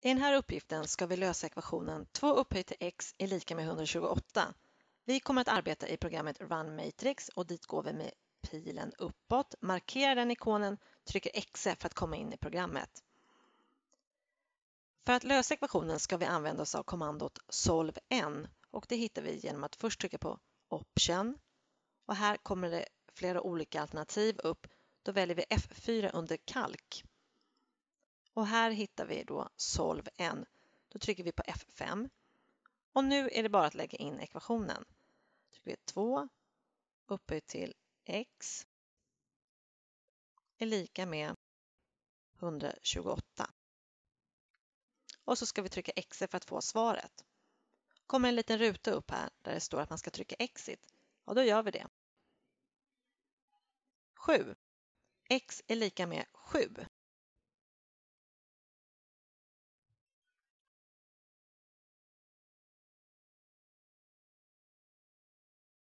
I den här uppgiften ska vi lösa ekvationen 2 upphöjt till x är lika med 128. Vi kommer att arbeta i programmet Run Matrix och dit går vi med pilen uppåt, markerar den ikonen, trycker X för att komma in i programmet. För att lösa ekvationen ska vi använda oss av kommandot solve n och det hittar vi genom att först trycka på option och här kommer det flera olika alternativ upp. Då väljer vi F4 under kalk. Och här hittar vi då solv n. Då trycker vi på F5. Och nu är det bara att lägga in ekvationen. Trycker vi 2 upphöjt till x är lika med 128. Och så ska vi trycka exit för att få svaret. kommer en liten ruta upp här där det står att man ska trycka exit. Ja, då gör vi det. 7. x är lika med 7.